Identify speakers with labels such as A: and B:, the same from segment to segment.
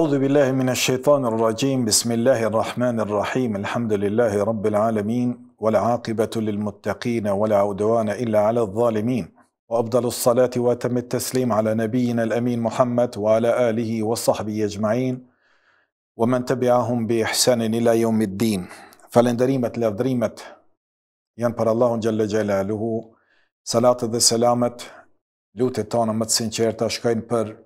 A: أعوذ بالله من الشيطان الرجيم بسم الله الرحمن الرحيم الحمد لله رب العالمين والعاقبة للمتقين ولا عدوان إلا على الظالمين وأفضل الصلاة وأتم التسليم على نبينا الأمين محمد وعلى آله وصحبه أجمعين ومن تبعهم بإحسان إلى يوم الدين فلندريمت لفدريمت ينبر الله جل جلاله صلاة dhe selamet lutet tona më të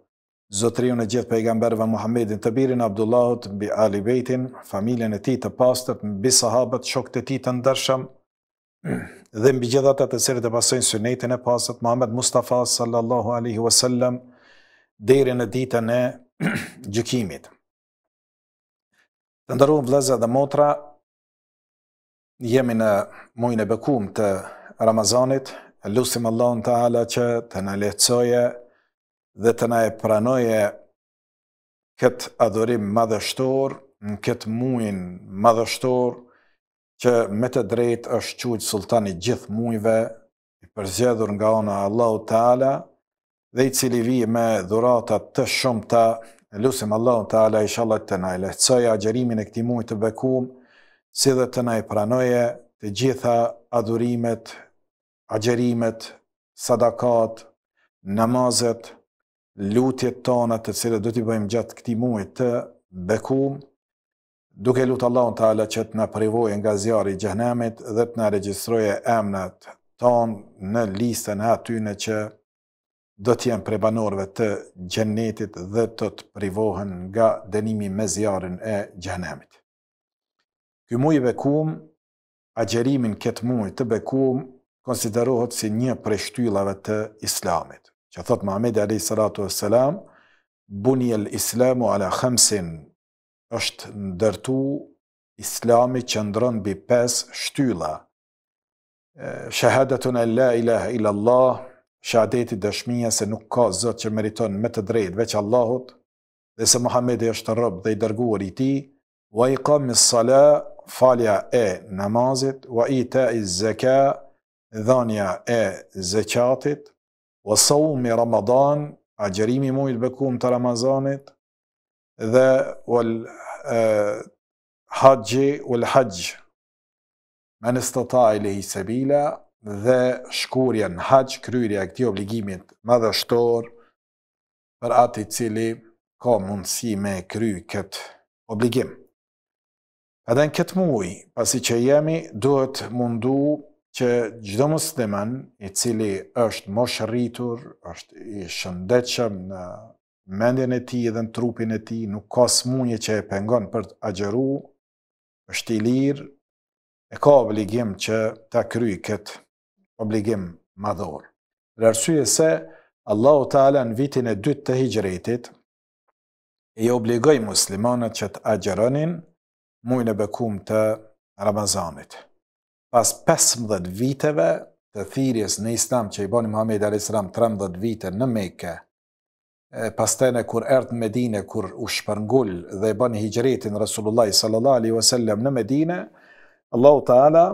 A: zotrion e gjithë pejgamberve Muhammedin të birin Abdullahut, bi Ali Bejtin, familjen e ti të pastët, mbi sahabët, shok të ti të ndërshëm, dhe mbi gjithat e të cire të pasojnë sënetin e pastët, Muhammed Mustafa sallallahu aleyhi wasallam, deri në ditën e gjykimit. Të ndërru vëleze dhe motra, jemi në mujnë e bekum të Ramazanit, lusim Allah në që të në lehtësoje, dhe të na e pranoje këtë adhurim madhështor, në këtë muin madhështor, që me të drejt është qujtë sultani gjithë muive, i përzjedhur nga ona Allahu Taala, dhe i cili vi me dhuratat të shumë ta, lusim Allahu Taala i shalat të na e lehtësoja agjerimin e këti muin të bekum, si dhe të na e pranoje të gjitha adhurimet, agjerimet, sadakat, namazet, lutjet tona të cilat do ti bëjmë gjatë këtij muaji të Bekum, duke lutur Allahun Teala që të na privojë nga zjarri i Xhennemit dhe të na regjistrojë emrat ton në listën e që do të jenë banorëve të Xhenetit dhe të të privohen nga dënimi me zjarrin e Xhennemit. Ky muaj Bekum, agjerimin këtë muaj të Bekum konsiderohet si një prej shtyllave të Islamit që thot Muhamedi alayhi salatu wassalam buni al islamu ala khamsin është ndërtu islami që ndron mbi pesë shtylla shahadatun an la ilaha illa allah shahadeti dëshmia se nuk ka zot që meriton me të drejtë veç Allahut dhe se Muhamedi është rob dhe i dërguar i tij wa iqamis sala falja e namazit wa ita'iz zakat dhania e zekatit Wasau mi Ramadan, agjerimi i muajit bekuam të Ramazanit dhe ul haji ul hajj. Man istata ilei sabila dhe shkurja në hax kryerja e këtij obligimit madhështor për atë i cili ka mundësi me kry këtë obligim. Edhe në këtë muaj, pasi që jemi, duhet mundu që gjdo musliman i cili është mosh rritur, është i shëndecëm në mendjen e ti edhe në trupin e ti, nuk ka smunje që e pengon për të agjeru, është i lirë, e ka obligim që ta kry këtë obligim madhor. Rërësuje se Allahu Teala në vitin e dytë të hijgjëretit, e obligoj muslimanët që të agjeronin mujnë e bekum të Ramazanit pas 15 viteve të thirjes në Islam që i boni Muhammed A.S. 13 vite në Mekë, pas tene kur ertë në Medine, kur u shpërngull dhe i boni hijgjëretin Rasulullah s.a.w. në Medine, Allah ta'ala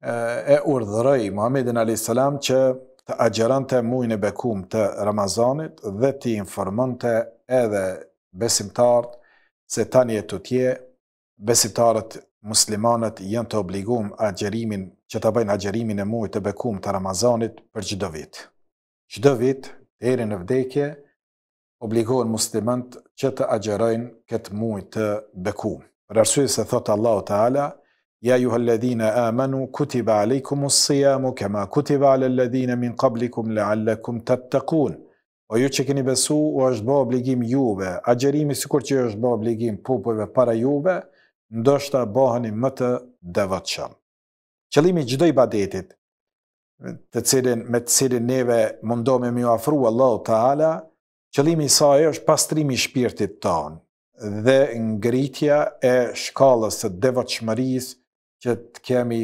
A: e urdhërëj Muhammed A.S. që të agjeron të mujnë e bekum të Ramazanit dhe të informon të edhe besimtartë se tani e të tje, besimtarët muslimanët janë të obliguar agjerimin që ta bëjnë agjerimin e muajit të bekuar të Ramazanit për çdo vit. Çdo vit deri në vdekje obligohen muslimanët që të agjerojnë këtë muaj të bekuar. Për arsye se thot Allahu Teala Ja ju helldhina amanu kutiba alekumus siyam kama kutiba alel ladina min qablikum laallakum tattaqun o ju që keni besu u është bë obligim juve agjerimi sikur që është bë obligim popujve para juve ndoshta bëheni më të devotshëm. Qëllimi i çdo ibadetit, të cilën me të cilin neve mundohemi më afru Allahu Teala, qëllimi i saj është pastrimi i shpirtit tonë dhe ngritja e shkallës së devotshmërisë që të kemi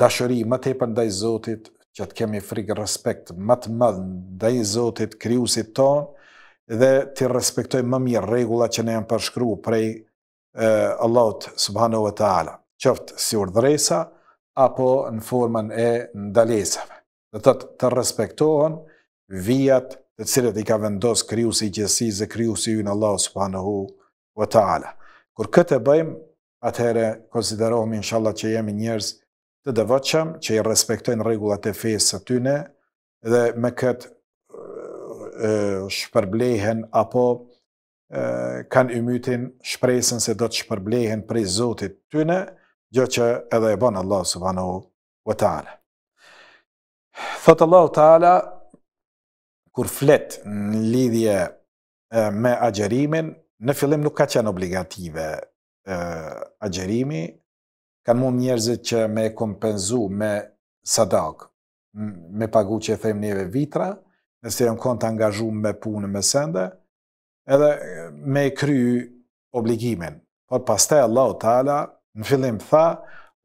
A: dashuri më tepër ndaj Zotit, që të kemi frikë respekt më të madh ndaj Zotit krijuesit tonë dhe të respektojmë më mirë rregullat që ne janë përshkruar prej Allahut subhanahu wa taala, qoftë si urdhëresa apo në formën e ndalesave. Do të të respektohen vijat të cilët i ka vendos krijuesi i gjithësisë, krijuesi i Allahut subhanahu wa taala. Kur këtë bëjmë, atëherë konsiderohemi inshallah që jemi njerëz të devotshëm, që i respektojnë rregullat e fesë së tyre dhe me këtë shpërblehen apo kanë ymytin shpresën se do të shpërblehen prej Zotit tyne, gjë që edhe e bën Allah subhanahu wa taala. Thotë Allah taala kur flet në lidhje me agjerimin, në fillim nuk ka qenë obligative agjerimi, kanë mund njerëzit që me kompenzu me sadak, me pagu që e thejmë njëve vitra, nësë të jam kontë angazhu me punë me sende, edhe me kry obligimin. Por pastaj Allahu Teala në fillim tha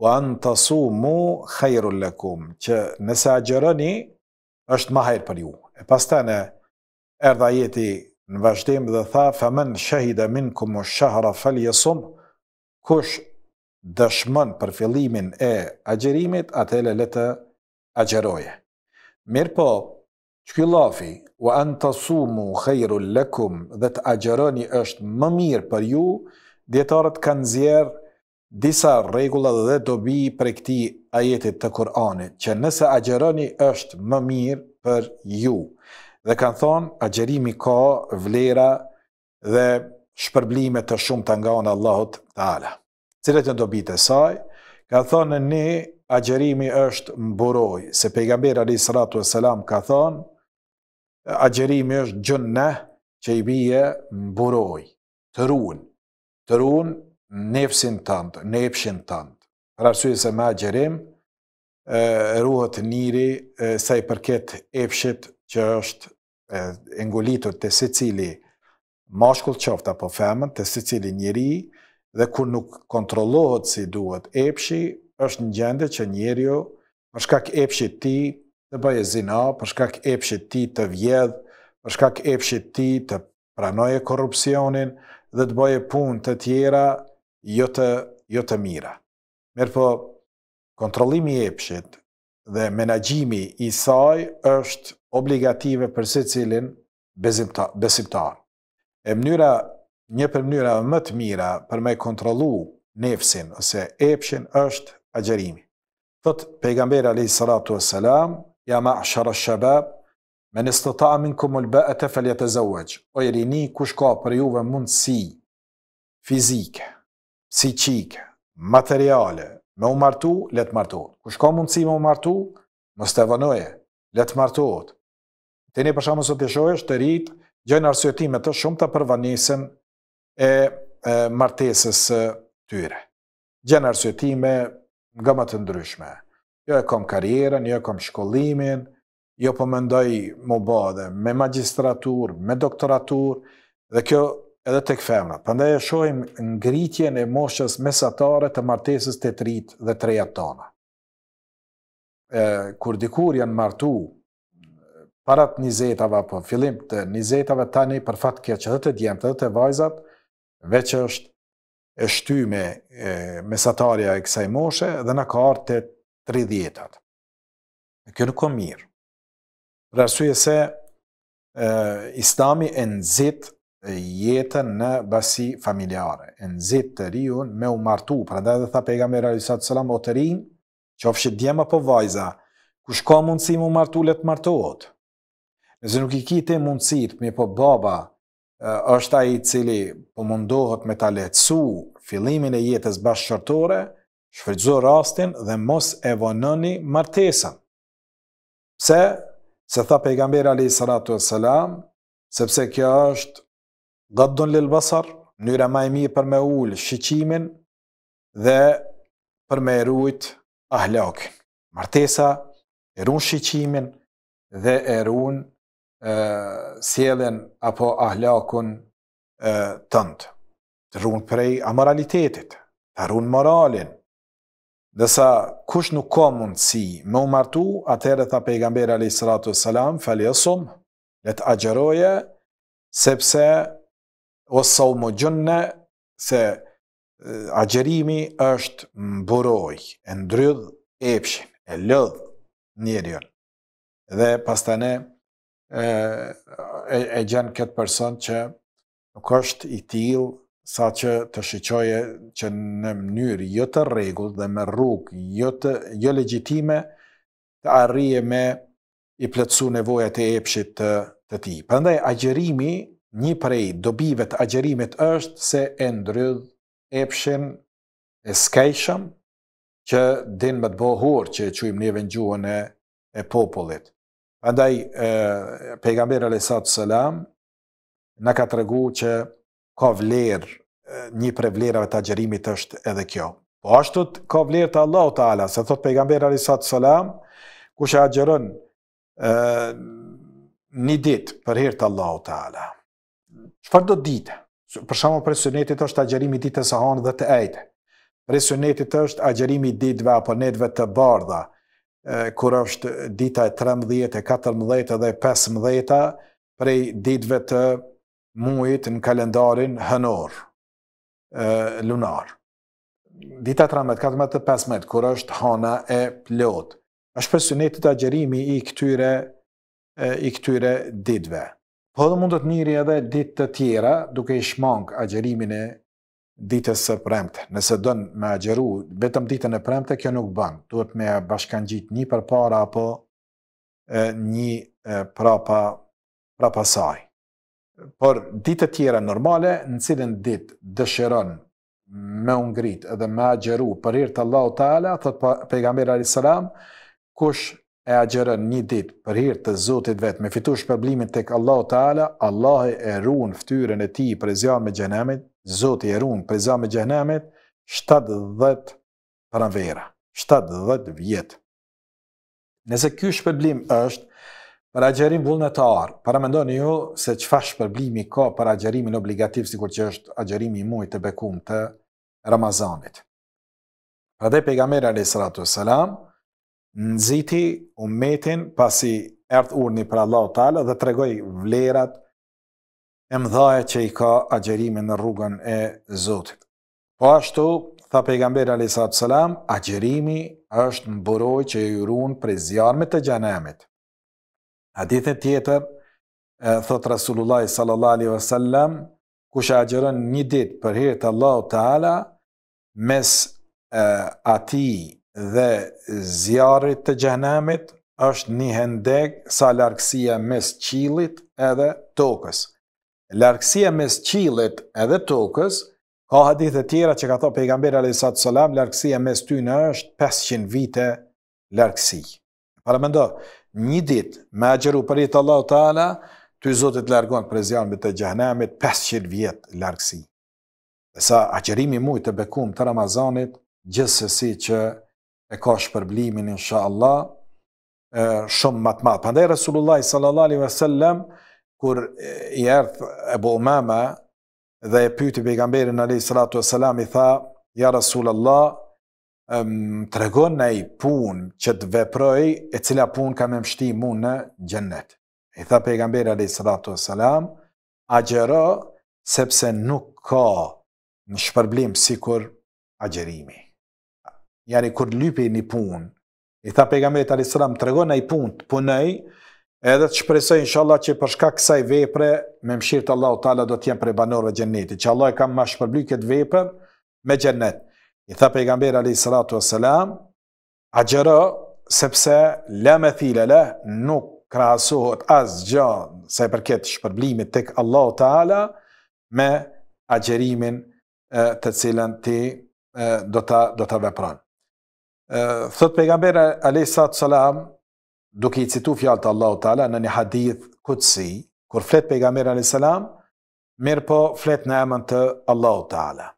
A: wa antasumu khairul lakum, që nëse gjëroni, është më hajrë për ju. E pastaj në erdha jeti në vazhdim dhe tha faman shahida minkum ash-shahra falyasum kush dëshmon për fillimin e agjërimit, atëherë le të agjëroje. po, Filafi, u antasumu khejru lëkum dhe të agjeroni është më mirë për ju, djetarët kanë zjerë disa regullat dhe dobi për këti ajetit të Kur'anit, që nëse agjeroni është më mirë për ju. Dhe kanë thonë, agjerimi ka vlera dhe shpërblime të shumë të nga unë Allahot të ala. në dobi të saj, kanë thonë në ne, agjerimi është mburoj, se pejgamberi a.s. ka thonë, agjerimi është gjënë që i bije në buroj, të runë, të ruën nefësin të ndë, nefësin të Për arsujë se me agjerim, ruhet njëri sa i përket efshit që është engolitur të si cili mashkull qofta po femën, të si cili njëri dhe kur nuk kontrolohet si duhet efshi, është në gjende që njëri jo, shkak kë ti të bëje zina, për shkak epshit ti të vjedh, për shkak epshit ti të pranoje korupcionin dhe të bëje pun të tjera jo të, jo të mira. Mirë po, kontrolimi epshit dhe menagjimi i saj është obligative për se cilin besimtar. E mënyra, një për mënyra më të mira për me kontrolu nefsin ose epshin është agjerimi. Thot pejgamberi alayhis salatu wassalam, ja ma ashara shabab, me nësë të ta amin këmull bë e të feljet e zëvëq, o e rini kush ka për juve mundësi, fizike, psikike, materiale, me u martu, let martuot. Kush ka mundësi me u martu, më stevanoje, letë martuot. Të një përshamë sot të shojësht të rritë, gjojnë arsujetime të shumë të përvanisën e, martesës të tyre. Gjojnë arsujetime nga më të ndryshme jo e kom karjerën, jo e kom shkollimin, jo po mendoj më bëdhe me magistratur, me doktoratur, dhe kjo edhe tek femra. Përnda e shohim ngritjen e moshës mesatare të martesës të trit dhe treja tona. kur dikur janë martu, parat njëzetave, apo fillim të njëzetave tani, për fatë këtë që dhe të djemë, dhe të vajzat, veqë është e shtyme mesatarja e kësaj moshe, dhe në kartë të të djetat. Kjo nuk o mirë. Rasuje se e, islami e nëzit jetën në basi familjare. E nëzit të riun me u martu, pra dhe edhe tha pega me realisatë sëlam o të rinë, që ofshë djema po vajza, kush ka mundësi mu martu, le të martuot. Nëse nuk i kite mundësit, mi po baba është a i cili po mundohet me ta lecu fillimin e jetës bashkëshortore, shfrytëzo rastin dhe mos e vononi martesën. Pse? Se tha pejgamberi alayhi salatu wassalam, sepse kjo është gaddun lil basar, nyra më e mirë për me ul shiqimin dhe për me ruajt ahlakin. Martesa e ruan shiqimin dhe e ruan ë sjellën apo ahlakun ë tënd. Të ruan prej amoralitetit, të ruan moralin, sa kush nuk ka mundësi me u martu, tha pejgamberi alai sratu salam, faljesum, let agjeroje, sepse osau mo më se agjerimi është mburoj, e ndrydh epshin, e lëdh njerion. Dhe pas të ne e, e, e gjenë këtë person që nuk është i tilë sa që të shiqoje që në mënyrë jo të regullë dhe me rrugë jo të jo legjitime të arrije me i plëtsu nevoja e epshit të, të ti. Përndaj, agjerimi, një prej dobive të agjerimit është se e ndrydh epshin e skejshëm që din më të bohur që e quim njëve në e, e popullit. Përndaj, pejgamber e lesatë në ka të regu që ka vlerë, një pre vlerave të agjerimit është edhe kjo. Po ashtu të ka vlerë të Allah të ala, se thotë sallallahu Arisat Salam, ku shë agjerën një ditë për hir të Allah Teala. ala. do ditë? Për shumë për sunetit është agjerimi ditës së hanë dhe të ejtë. Për sunetit është agjerimi ditëve apo netve të bardha, kur është dita e 13, e 14 dhe 15 prej ditëve të muajit në kalendarin hënor, lunar. Dita 13, 14, 15, kur është hana e plot. është për sënjë të i këtyre, i këtyre ditve. Po dhe mund të të njëri edhe ditë të tjera duke i shmang agjerimin e ditës së premte. Nëse dënë me agjeru, vetëm ditën e premte, kjo nuk banë. Duhet me bashkan gjitë një për para apo e, një e, prapa, prapa saj. Por ditë tjera normale, në cilën ditë dëshiron me ungrit edhe me agjeru për hirtë Allahu Ta'ala, thot për pejgamber A.S. Kush e agjeron një ditë për hirtë të zotit vetë me fitu shpërblimin të kë Allahu Ta'ala, Allah e runë ftyrën e ti për e zjarë me gjenemit, zotit e runë për e zjarë me gjenemit, 7-10 pranvera, 7 vjetë. Nëse kjo shpërblim është, Për agjerim vullnetar, para me ndonë se që fash ka për agjerimin obligativ, si kur që është agjerimi i mujtë të bekum të Ramazanit. Për dhe pegamera në sratu sëlam, u metin pasi ertë urni për Allah talë dhe tregoj vlerat e mdhaje që i ka agjerimi në rrugën e zotit. Po ashtu, tha pejgamberi alayhis salam, agjerimi është mburoj që i urun për zjarmit të xhanemit. Hadithet tjetër, thotë Rasulullah sallallahu alaihi wasallam, kush e agjeron një ditë për hir të Allahut Teala mes ati dhe zjarrit të xhenamit është një hendek sa largësia mes qilit edhe tokës. Largësia mes qilit edhe tokës, ka hadith e tjera që ka tha pejgamberi alayhi salatu sallam, largësia mes ty në është 500 vite largësi. Para një ditë me agjeru për i të Allahu Teala, ty Zotit largon për zjanë me të gjahnamit 500 vjetë largësi. Dhe sa agjerimi mujtë të bekum të Ramazanit, gjithësësi që e ka shpërblimin, insha Allah, shumë matë matë. Pandaj Resulullah sallallalli vësallem, kur i erdhë e bo umama dhe e pyti pejgamberin a.s. i tha, ja Rasulullah, të regon në i pun që të veproj, e cila pun ka me mështi mu në gjennet. I tha pejgamberi alai sallatu salam, agjero sepse nuk ka në shpërblim si kur agjerimi. Jani kur lypi një pun, i tha pejgamberi alai sallam, të regon në i pun të punëj, edhe të shpresoj inshallah, që që përshka kësaj vepre, me mështirë e Allah o do të për prej banorëve gjennetit, që Allah e kam ma shpërbly këtë vepër me gjennetë. I tha pejgamberi alayhi salatu wassalam, "Ajra sepse la mathila la nuk krahasohet asgjë sa i përket shpërblimit tek Allahu Teala me agjerimin të cilën ti do ta do ta vepron." Thot pejgamberi alayhi salatu wassalam, duke i citu fjalët e Allahu Teala në një hadith kutsi, kur flet pejgamberi alayhi salam, mirë po flet në emën të Allahu Teala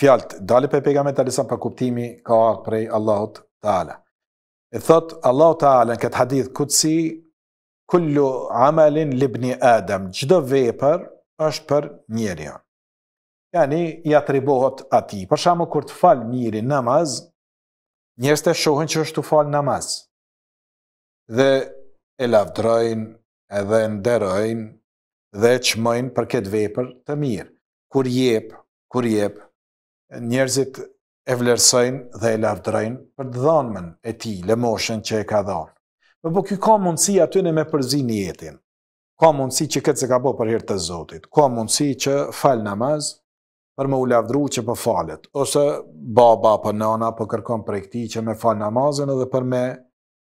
A: fjalt dalë për pejgamberin e Allahut për kuptimi ka akë prej Allahut Taala. E thot Allahu Taala në këtë hadith kutsi kullu amalin li ibn Adam, çdo vepër është për njeriu. Yani i atribohet atij. Për shembull kur të fal mirë namaz, njerëzit e shohin që është të fal namaz. Dhe e lavdrojnë, edhe nderojnë dhe e çmojnë për këtë vepër të mirë. Kur jep, kur jep, njerëzit e vlerësojnë dhe e lavdrojnë për dhonëmën e ti, lëmoshën që e ka dhënë. Po po kjo ka mundësi atyne me përzin jetën. ka mundësi që këtë se ka po për hirtë të zotit, ka mundësi që falë namaz për me u lavdru që po falet, ose baba për po nana për po kërkom për e këti që me falë namazën edhe për me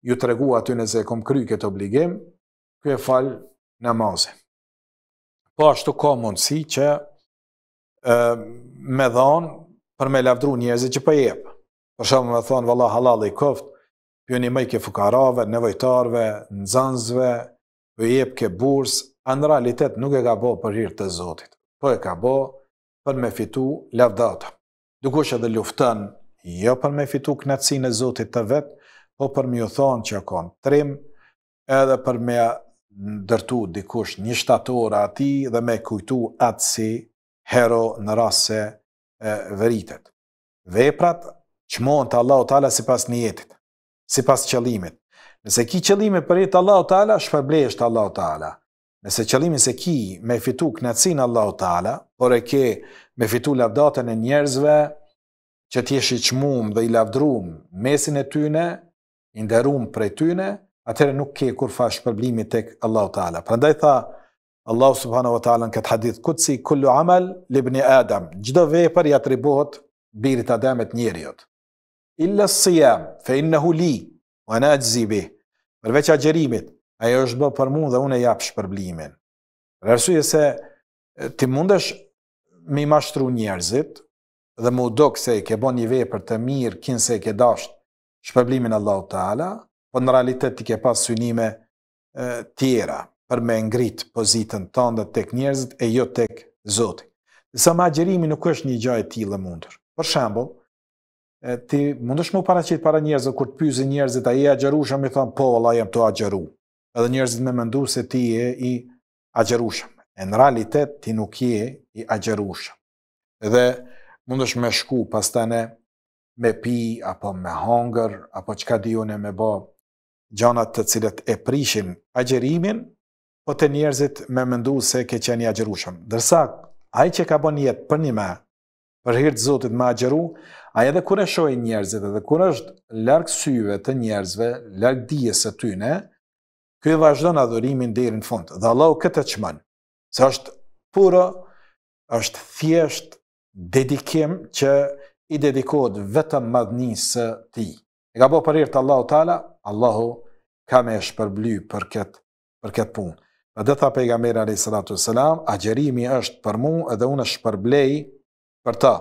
A: ju të regu atyne se e kom kry këtë obligim, kjo e falë namazën. Po ashtu ka mundësi që me dhonë për me lavdru njerëzit që po për jepë. Për shumë me thonë, valla halal i koftë, për një mëjke fukarave, nevojtarve, nëzanzve, për jepë ke burs, a në realitet nuk e ka bo për hirtë të zotit, po e ka bo për me fitu lavdata. Dukush dhe luftën, jo për me fitu knatësin e zotit të vetë, po për me ju thonë që akon trim, edhe për me dërtu dikush një shtatora ati dhe me kujtu atësi hero në rrasë se veritet. Veprat që mohon të Allahu Teala si pas njetit, si pas Nëse ki qëllime për i të Allahu Tala, shpërblejështë Allahu Teala. Nëse qëlimi se ki me fitu knatësin Allahu Teala, por e ke me fitu lavdatën e njerëzve, që t'jesh i qmum dhe i lavdrum mesin e tyne, i nderum për e tyne, atëre nuk ke kur fa shpërblimi tek Allahu Teala. Prandaj tha, Allahu subhanahu wa ta'ala në këtë hadith, kutsi kullu amal libni Adam, gjdo për i atribuhot birit Adamet njeriot. Illa jam, fe innehu li, wa na gjzibi, përveç a gjerimit, ajo është bë për mund dhe unë e japë shpërblimin. Rërësuje se ti mundesh mi mashtru njerëzit dhe mu do këse i ke bon një vepër të mirë, kinë se i ke dashtë shpërblimin Allahu ta'ala, po në realitet ti ke pas synime tjera për me ngrit pozitën tënde tek njerëzit e jo tek Zoti. Sa më agjerimi nuk është një gjë e tillë mundur. Për shembull, ti mundesh më paraqit para njerëzve kur të pyesin njerëzit a je agjerushëm, më thon po, valla jam të agjeru. Edhe njerëzit më mendu se ti je i agjerushëm. Në realitet ti nuk je i agjerushëm. Edhe mundesh më shku ne me pi, apo me hongër, apo qka dihune me bë gjanat të cilët e prishin agjerimin, po të njerëzit me mëndu se ke qeni agjerushëm. Dërsa, a që ka bon jetë për një me, për hirtë të zotit me agjeru, a edhe kur e shojë njerëzit edhe kur është lërgë syve të njerëzve, lërgë dije së tyne, këj vazhdo në adhurimin dhe i rinë fund. Dhe Allah u këtë të qmanë, se është puro, është thjesht dedikim që i dedikohet vetëm madhnisë ti. E ka bo për hirtë Allahu tala, Allahu ka me shpërbly për këtë për këtë punë. Dhe dhe tha pejgamberi alai sallatu sallam, agjerimi është për mu edhe unë është shpërblej për ta.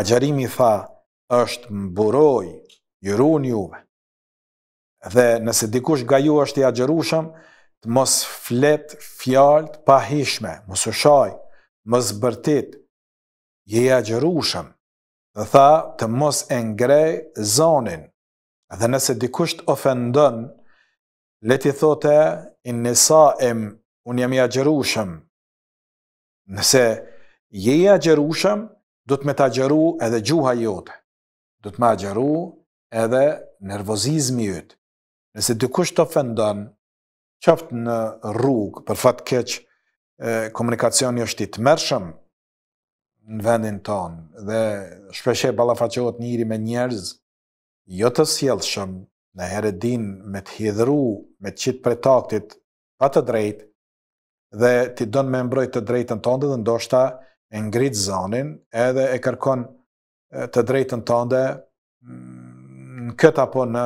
A: Agjerimi tha, është mburoj, jërun juve. Dhe nëse dikush ga ju është i agjerushëm, të mos flet fjallët pahishme, mos ushoj, mos bërtit, je i agjerushëm. Dhe tha, të mos engrej zonin. Dhe nëse dikush të ofendon, leti thote, in nësa em, unë jam i agjerushëm. Nëse je i agjerushëm, du të me të agjeru edhe gjuha jote. Du të me agjeru edhe nervozizmi jëtë. Nëse dykush të ofendon, qoftë në rrugë, për fatë keqë, komunikacioni është i të mërshëm në vendin tonë, dhe shpeshe balafacohet njëri me njerëz, jo të sjellëshëm, në heredin me të hidhru, me të qitë pre taktit, pa të drejt, dhe ti donë me mbroj të drejtën tënde dhe ndoshta e ngritë zonin edhe e kërkon të drejtën tënde mm, në këtë apo në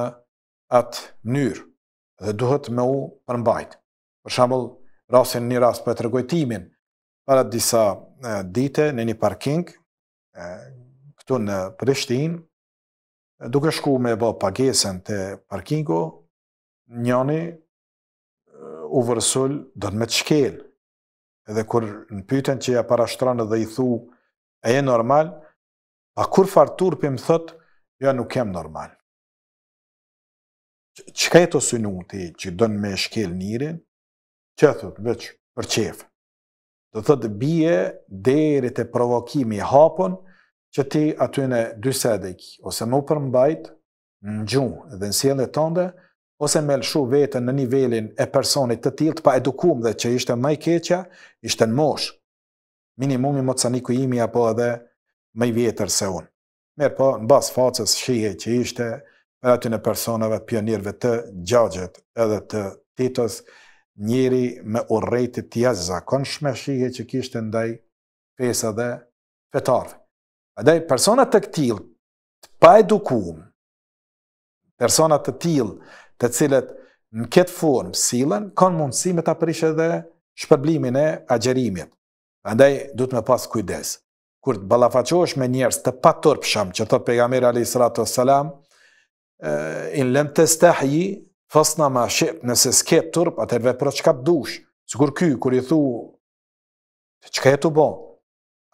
A: atë njërë dhe duhet me u përmbajt. Për shambull, rasin një ras për të rëgojtimin, para disa dite në një parking, këtu në Prishtinë, duke shku me bë pagesen të parkingu, njëni eh, u vërësull dhe me të shkel. Edhe kur në pyten që ja parashtranë dhe i thu, e e normal, a kur farë turpi më thët, ja jo, nuk jam normal. Që ka e të synu ti që dënë me shkel njërin, që thët, veç, për qefë. Dhe thët, bje, deri të provokimi hapon, që ti aty në dy sedik, ose më përmbajt, në gjumë dhe në sjele tënde, ose me lëshu vetën në nivelin e personit të tilt, pa edukum dhe që ishte maj keqja, ishte në mosh, minimumi më të një imi, apo edhe maj vjetër se unë. Merë po, në basë facës shihe që ishte për aty në personave pionirve të gjagjet edhe të titës, njëri me urejtit tjazë shme shihe që kishte ndaj pesa dhe fetarve. Adaj, personat të këtil, të pa edukum, personat të tjil, të cilët në këtë formë silën, kanë mundësi me të prishë dhe shpërblimin e agjerimit. Andaj, du të me pas kujdes. Kur të ballafaqohesh me njerës të paturpshëm, që të të pegamere a.s. In lem të stahji, ma shqipë, nëse s'ke të tërpë, atërve për të të dush. Së ky, kur i thu, që ka jetu bo,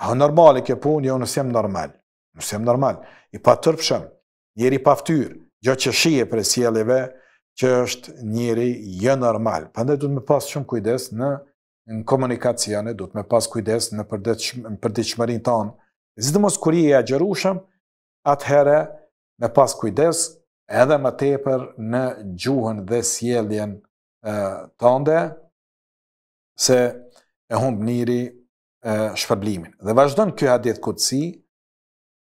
A: A normal e kjo punë, jo nëse normal. Nëse normal, i pa tërpshëm, njëri pa gjë që shije për sjelljeve që është njëri jo normal. Prandaj duhet të me pas shumë kujdes në në komunikacione, duhet të pas kujdes në përditshmërinë përdit përdit tonë. Zitë mos kuri e agjerushëm, atëhere me pas kujdes, edhe më tepër në gjuhën dhe sjeljen tënde, se e humbë njëri shpërblimin. Dhe vazhdojnë kjo hadith këtësi,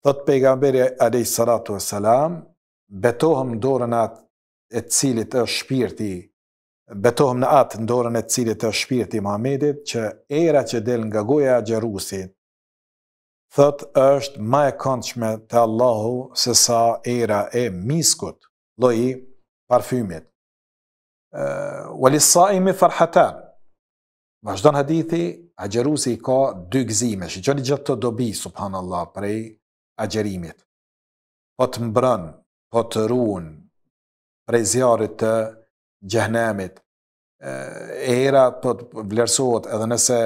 A: thotë pejgamberi Alej salatu e Salam, betohëm në dorën atë e cilit është shpirti, betohëm në atë në dorën e cilit është shpirti Mohamedit, që era që del nga goja Gjerusit, thot është më e këndshme te Allahu se sa era e miskut, lloji parfymit. Ëh, uh, wali sa'imi farhatan. Vazhdon hadithi, agjerusi i ka dy gzime, që që një gjithë të dobi, subhanallah, prej agjerimit. Po të mbrën, po të ruën, prej zjarit të gjëhnemit, e era po të vlerësot, edhe nëse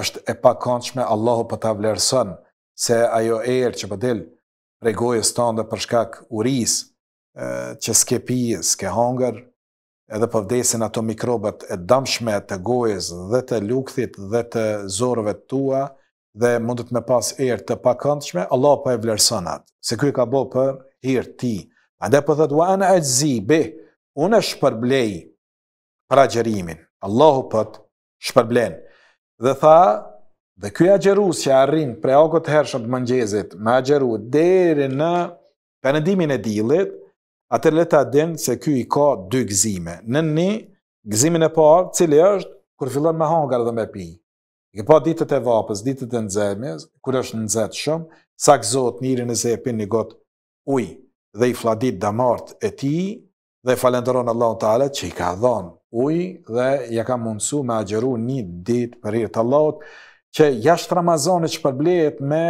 A: është e pa kanëshme, Allahu po të vlerësën, se ajo erë që pëdil po prej gojës të ndë përshkak uris, që s'ke pijë, s'ke hangër, edhe po vdesin ato mikrobat e damshme të gojës dhe të lukthit dhe të zorëve tua dhe mundet me pas erë të pakëndshme, Allah pa po e vlerëson atë, se kjo ka bo për hirë ti. A dhe po thëtë, wa anë e zibi, unë e shpërblej pra gjerimin, Allahu pëtë po shpërblen. Dhe tha, dhe kjo e gjerus që arrin pre okot hershën të mëngjezit, me a gjeru deri në përëndimin e dilit, atër le ta din se ky i ka dy gzime. Në një, gzimin e parë, cili është, kur fillon me hangar dhe me pi. I ke pa ditët e vapës, ditët e nëzemjes, kur është nëzet shumë, sa këzot njëri e zepin një gotë uj, dhe i fladit damart e ti, dhe i falenderon Allah të alët që i ka dhonë uj, dhe ja ka mundësu me agjeru një ditë për i të që jashtë Ramazone që përblejet me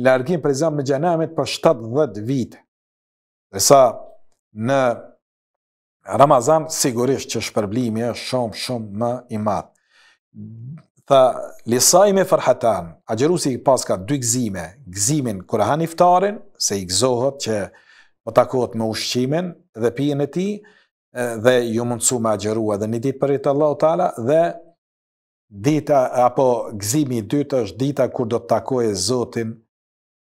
A: largim, për exemple, me gjenemit për 70 vite. Dhe sa në Ramazan sigurisht që shpërblimi është shumë shumë më i madh. Tha Lisai me Farhatan, agjërusi pas ka dy gëzime, gëzimin kur han iftarin, se i gëzohet që po takohet me ushqimin dhe pijen e tij dhe ju mundsu me agjërua dhe një ditë për të Allahu Teala dhe dita apo gëzimi i dytë është dita kur do të takojë Zotin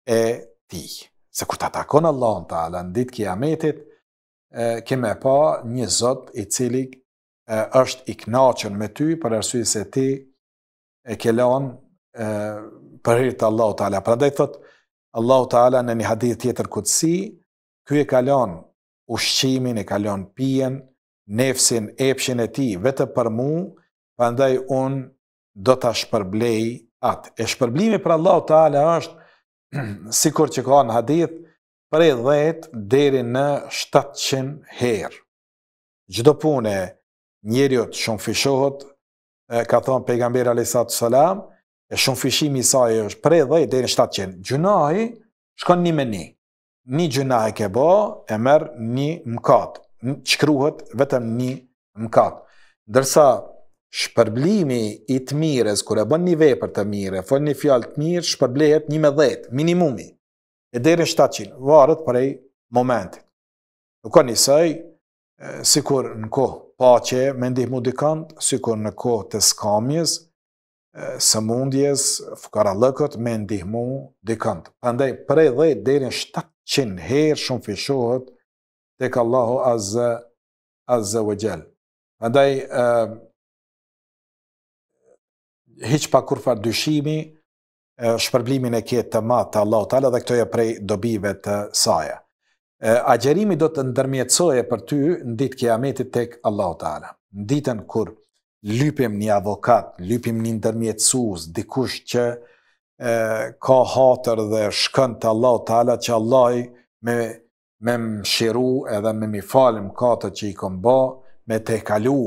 A: e tij. Se kur ta takon Allahu Teala në ditë kiametit, keme pa një zot i cili është i knaqën me ty për arsuj se ti e kelon për hirtë Allahu Ta'ala. Pra dhe thot, Allahu Ta'ala në një hadith tjetër këtësi, kjo e kalon ushqimin, e kalon pijen, nefsin, epshin e ti, vetë për mu, pa ndaj unë do të shpërblej atë. E shpërblimi për Allahu Ta'ala është, si kur që ka në hadith, prej 10 deri në 700 herë. Gjdo pune njeriot shumë fishohet, ka thonë pejgamberi alesat salam, e shumë fishimi saj është prej 10 deri në 700. Gjunahi shkon një me një. Një gjunahi ke bo e merë një mkat. Shkruhet vetëm një mkat. Dërsa shpërblimi i të mires, kër e bën një vepër të mire, fol një fjallë të mirë, shpërblehet një me dhejtë, minimumi e deri në 700, varet e momentit. Nuk ka njësaj, si kur në kohë pache, me ndihmu dikant, si kur në kohë të skamjes, së mundjes, fukara lëkët, me ndihmu dikant. Për prej dhe deri në 700 herë shumë fishohet, dhe ka Allahu azë, azë vë gjellë. Andaj, hiq pa kur farë dyshimi, shpërblimin e ketë të matë të Allahu Talë dhe këtoja prej dobive të saja. A gjerimi do të ndërmjetësoje për ty në ditë kja metit tek Allahu Talë. Në ditën kur lypim një avokat, lypim një ndërmjetësus, dikush që e, ka hatër dhe shkën të Allahu Talë që Allah me, me më shiru edhe me më falim katët që i ba, me te kalu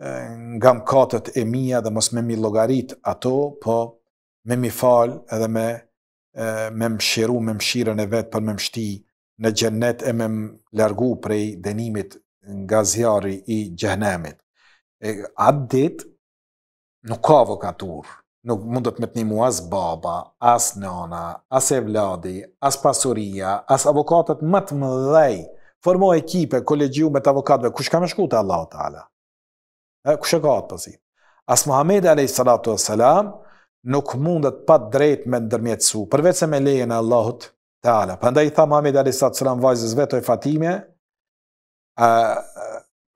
A: e, nga më katët e mija dhe mos me mi logarit ato, po me mi falë edhe me me mshiru, me mshirën e vetë për me mshti në gjennet e me mlargu prej denimit nga zjarri i gjennemit. Atë dit nuk ka avokatur, nuk mundet me të një muaz baba, as nëna, as e vladi, as pasuria, as avokatët më të më formo ekipe, e kipe, kolegju me të avokatëve, kush ka me shku të Allah të Allah? Kush e ka atë pozit? As Muhammed a.s nuk mundet pa drejt me ndërmjetësu, përveç se me lejen e Allahut Teala. Prandaj tha Muhamedi alayhis salam vajzës vetë e Fatime, ë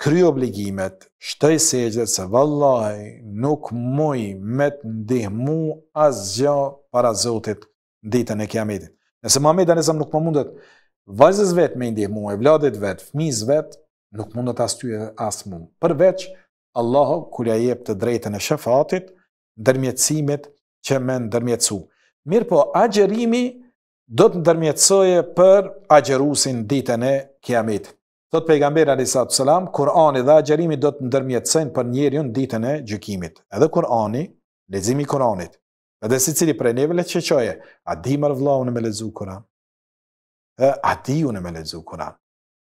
A: kry obligimet, shtoj se e se vëllaj nuk muj me të ndihmu asgjë para Zotit ditën e Kiametit. Nëse Muhamedi alayhis nuk po mundet vajzës vet me ndihmu, e vladit vet, fëmijës vet, nuk mundet as ty as mund. Përveç Allahu kur ja jep të drejtën e shefatit, dërmjetësimit që me ndërmjetësu. Mirë po, agjerimi do të ndërmjetësoje për agjerusin ditën e kiamit. Thot pejgamberi alisat salam, Kurani dhe agjerimi do të ndërmjetësojnë për njerin ditën e gjykimit. Edhe Kurani, lezimi Kuranit. Edhe si cili prej neve le që qoje, a di mërë vla unë me lezu Kuran? A di unë me lezu Kuran?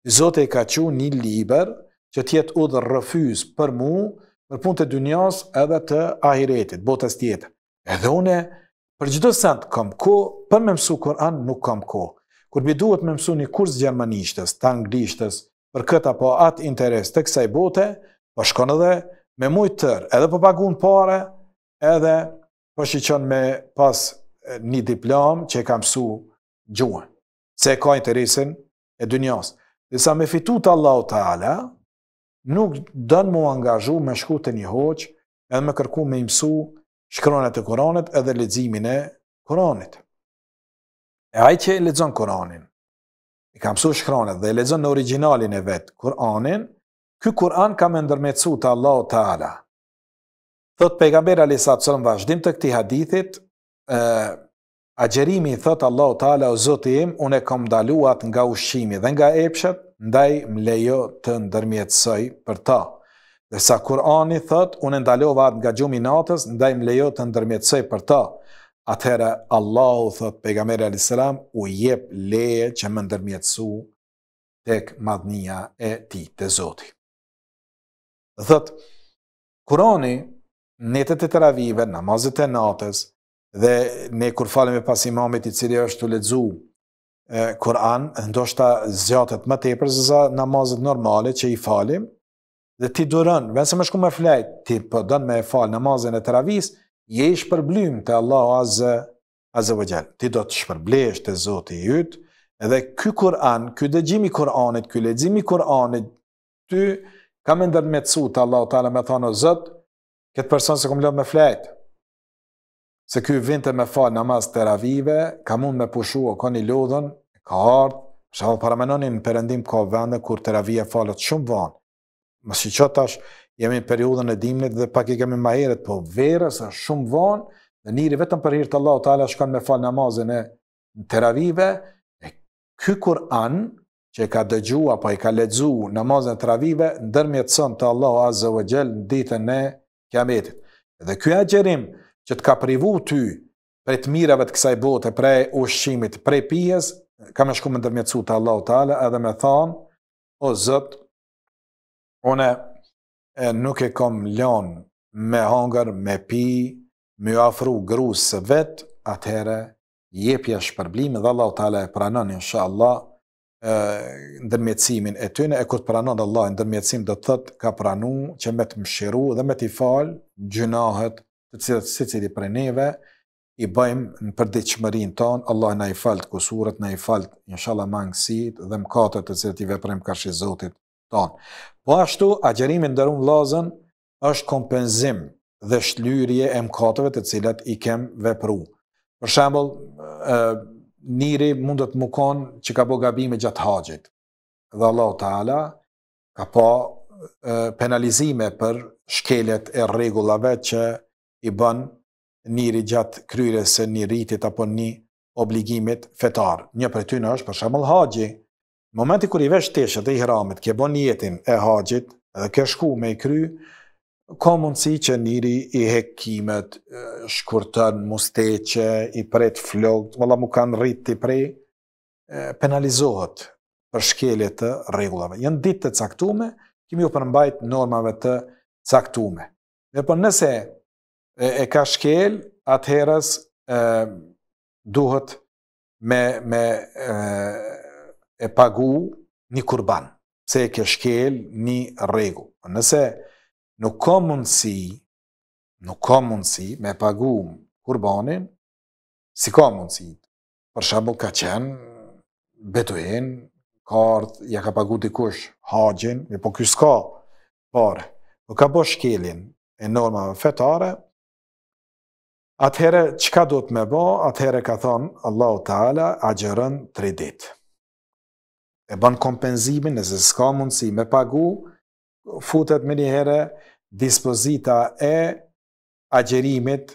A: Zote ka që një liber që tjetë udhë rëfys për mu, për punë të dynjas edhe të ahiretit, botës tjetër. Edhe une, për gjithë të kam ko, për me mësu Koran, nuk kam ko. Kur mi duhet me mësu një kurs gjermanishtës, të anglishtës, për këta po atë interes të kësaj bote, po shkon edhe me mujtë tërë, edhe po pagun pare, edhe po shqyqon me pas një diplom që e kam su gjuën, se e ka interesin e dynjas. Dhe sa me fitu të Allah o Teala, nuk dënë mu angazhu me shku të një hoqë, edhe me kërku me imësu shkronet e Kuranit edhe leximin e Kuranit. E ai që lexon Kuranin i ka mësuar shkronet dhe e lexon në originalin e vet Kur'anin, ky Kur'an ka më ndërmjetësuar te Allahu Teala. Thot pejgamberi Ali sa të vazhdim të këtij hadithit, ë Agjerimi i thot Allah o o zoti im, unë e kom daluat nga ushqimi dhe nga epshet, ndaj më lejo të ndërmjetësoj për ta. Dhe sa Kurani thot, unë ndalova nga gjumi natës, ndaj më lejo të ndërmjetësoj për ta. Atëherë, Allahu thot, Pegamere e u jep leje që më ndërmjetësu tek madhnia e ti të zoti. Thot, Kurani, netet e të ravive, namazet e natës, dhe ne kur falem e pas imamit i cili është të ledzu eh, Kur'an, ndoshta zjatët më tepër se namazet normale që i falim, dhe ti duron, vetëm më shkumë me flajt, ti po don më fal namazën e Teravis, je i shpërblym te Allahu Azze Azza wa Ti do të shpërblesh te Zoti i yt, edhe ky Kur'an, ky dëgjimi Kur'anit, ky leximi Kur'anit, ty ka më ndër me cut Allahu Teala më thonë Zot, këtë person se kum lëmë më flajt. Se ky vinte më fal namaz Teravive, ka mund me pushu o koni lodhën, ka ardh, shau para mënonin ka vënë kur Teravia falet shumë vonë. Mos që qo tash, jemi në periudhën e dimnit dhe pak i kemi më herët, po vera sa shumë vonë, dhe njëri vetëm për Allah të ala Teala shkon me fal namazin e Teravive, e ky Kur'an që e ka dëgju apo e ka ledzu namazin e Teravive ndërmjetson te Allahu Azza wa Jall ditën e Kiametit. Dhe ky gjerim që të ka privu ty prej të mirave të kësaj bote, prej ushqimit, prej pijes, kam e shku me ndërmjetësu të Allah të ala edhe me thonë, o zëtë, une e nuk e kom lën me hangër, me pi, me afru grusë së vetë, atëhere jepja shpërblimi dhe Allah tala e pranon, insha Allah, ndërmjecimin e tyne, e kur të pranon dhe Allah, ndërmjecim dhe të thët, ka pranu që me të mshiru dhe me t'i falë, gjunahet, të cilët si cilët i prej neve, i bëjmë në përdiqëmërin tonë, Allah në i falë të kusurët, në i falë, insha Allah, mangësit dhe mkatët të cilët i veprem kërshizotit, Po ashtu, ajërimi ndajum vllazën është kompenzim dhe shlyrje e mëkateve të cilat i kem vepru. Për shembull, niri mund të mëkon që ka gabime gjatë Haxhit. Dhe Allahu Teala ka pa penalizime për shkeljet e rregullave që i bën niri gjatë kryerjes së një rritit apo një obligimit fetar. Një prej tyre është për shembull Haxhi. Në momenti kur i vesh teshë dhe i hramit, ke bon jetin e haqit, dhe ke shku me i kry, ka mundësi që njëri i hekimet, shkurtën musteqe, i pret flogt, valla mu kanë rritë i prej, penalizohet për shkelje të regullave. Jënë ditë të caktume, kemi ju përmbajt normave të caktume. Dhe për po nëse e, ka shkel, atëherës duhet me, me e pagu një kurban, se e kjo shkel një regu. Nëse nuk ka mundësi, nuk ka mundësi me pagu kurbanin, si ka mundësi, për shabu ka qenë, ka ardhë, ja ka pagu dikush, haqin, e po kjo s'ka, por, nuk ka bo shkelin e normave fetare, Atëhere, që ka do të me bo? Atëhere ka thonë, Allahu Teala, a gjërën tre ditë e bën kompenzimin nëse s'ka mundësi me pagu, futet me një herë dispozita e agjerimit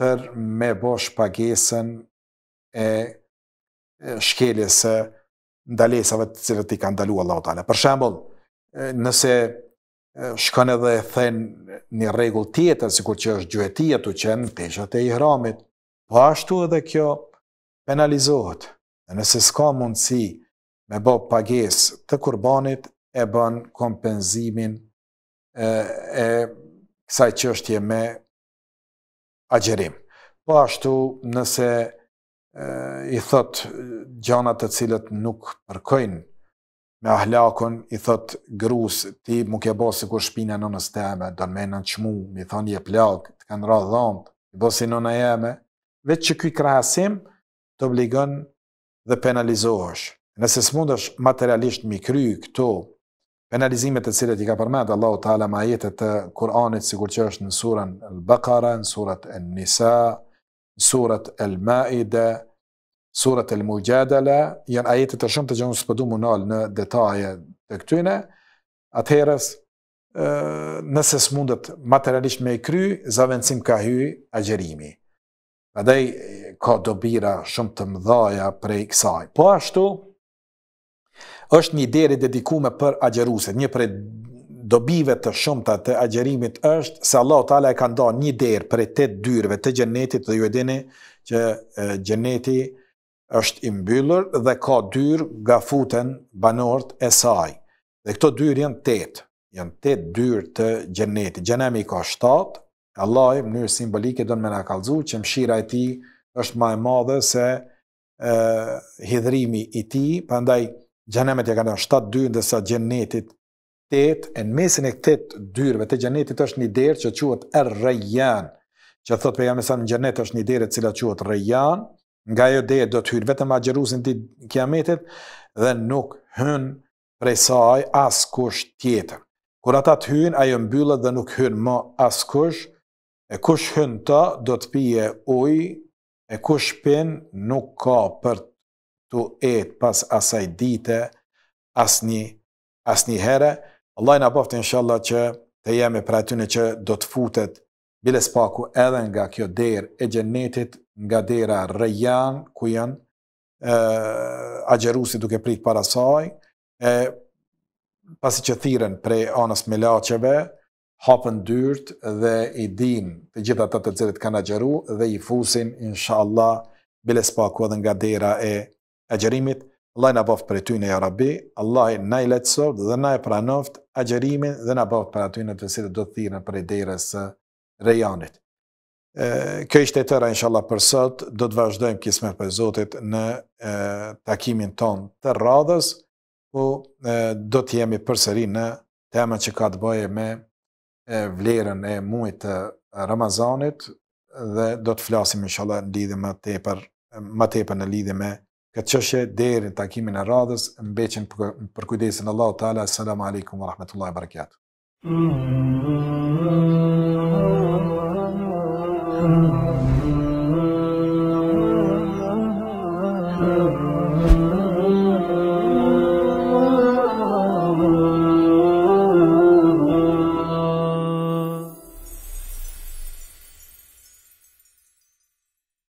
A: për me bosh pagesën e shkeljes së ndalesave të cilët i ka ndalu Allahu Teala. Për shembull, nëse shkon edhe e then një rregull tjetër, sikur që është të qenë, qen peshat e ihramit, po ashtu edhe kjo penalizohet. Nëse s'ka mundësi me bë pages të kurbanit e bën kompenzimin e e sa çështje me agjerim. Po ashtu nëse e, i thot gjanat të cilët nuk përkojnë me ahlakun, i thot grus ti mu ke bë si kur shpina në nënës teme, do më në më thon je plag, të kanë rradh dhon, i bë si nëna jeme, vetë që ky krahasim të obligon dhe penalizohesh nëse së mund është materialisht mi kry këto penalizimet të cilët i ka përmendë Allahu Teala me ajetet të Kur'anit, sikur që është në surën Al-Baqara, në surët An-Nisa, surat Al-Maida, surat Al-Mujadala, janë ajete të shumë të që unë s'pëdu më nalë në detaje të këtyne, atëherës, nëse s'mundet materialisht me i kry, zaventim ka hyjë a Prandaj Adaj, ka dobira shumë të mdhaja prej kësaj. Po ashtu, është një deri dedikume për agjeruset. Një prej dobive të shumëta të agjerimit është se Allah Tala e ka nda një deri e të dyrve të gjenetit dhe ju e që gjeneti është imbyllur dhe ka dyrë nga futen banort e saj. Dhe këto dyrë janë tetë, janë tetë dyrë të gjenetit. Gjenemi ka shtatë, Allah në mënyrë simbolike do në me në kalzu që mshira e ti është ma e madhe se e, hidrimi i ti, pandaj Gjenemet ja ka në 7 dyrë, dhe sa gjenetit 8, e në mesin e këtet dyrëve, të gjenetit është një derë që quët e rejan, që thot për jam e sa në gjenet është një derë cila quët rejan, nga jo derë do të hyrë vetëm a gjeruzin të kiametit, dhe nuk hën prej saj as kush tjetër. Kur ata të hynë, ajo mbyllët dhe nuk hynë më as kush, e kush hynë ta, do të pije uj, e kush pinë nuk ka për tu e pas asaj dite, asni, asni herë. Allah na bëftë, inshallah, që të jemi pra në që do të futet bile spaku edhe nga kjo derë e gjenetit, nga dera rejan, ku janë e, agjerusi duke prit para saj, e, pasi që thiren prej anës me laqeve, hapën dyrt dhe i din të gjitha të të të kanë agjeru, dhe i fusin, insha Allah, të të edhe nga dera e, agjerimit, Allah na bëft për ty në ja rabi, Allah na i letësoft dhe na e pranoft agjerimin dhe na bëft për ty në të sirët do të thirën për e derës rejanit. E, kjo ishte e tëra, inshallah, për sot, do të vazhdojmë kisme për Zotit në e, takimin ton të radhës, ku e, do të jemi përsëri në tema që ka të bëje me e, vlerën e muajt të Ramazanit dhe do të flasim inshallah në lidhje më tepër më tepër në lidhje me Këtë qëshe e deri në takimin e radhës, mbeqen për kujdesin Allah të Assalamu alaikum wa rahmetullahi wa Mm-hmm. Mm-hmm.